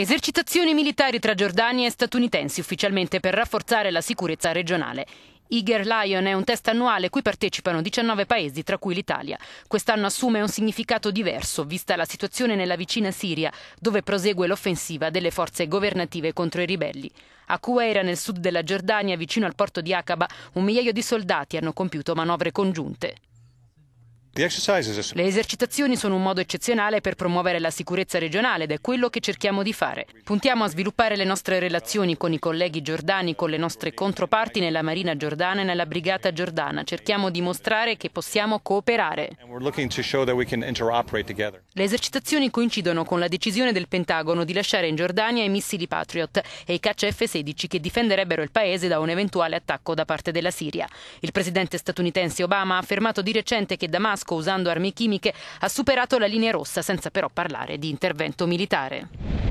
Esercitazioni militari tra Giordani e statunitensi ufficialmente per rafforzare la sicurezza regionale. Iger Lion è un test annuale cui partecipano 19 paesi, tra cui l'Italia. Quest'anno assume un significato diverso, vista la situazione nella vicina Siria, dove prosegue l'offensiva delle forze governative contro i ribelli. A Cuera, nel sud della Giordania, vicino al porto di Aqaba, un migliaio di soldati hanno compiuto manovre congiunte. Le esercitazioni sono un modo eccezionale per promuovere la sicurezza regionale ed è quello che cerchiamo di fare. Puntiamo a sviluppare le nostre relazioni con i colleghi giordani, con le nostre controparti nella Marina giordana e nella Brigata giordana. Cerchiamo di mostrare che possiamo cooperare. Le esercitazioni coincidono con la decisione del Pentagono di lasciare in Giordania i missili Patriot e i caccia F-16 che difenderebbero il paese da un eventuale attacco da parte della Siria. Il presidente statunitense Obama ha affermato di recente che Damasco Damasco usando armi chimiche ha superato la linea rossa senza però parlare di intervento militare.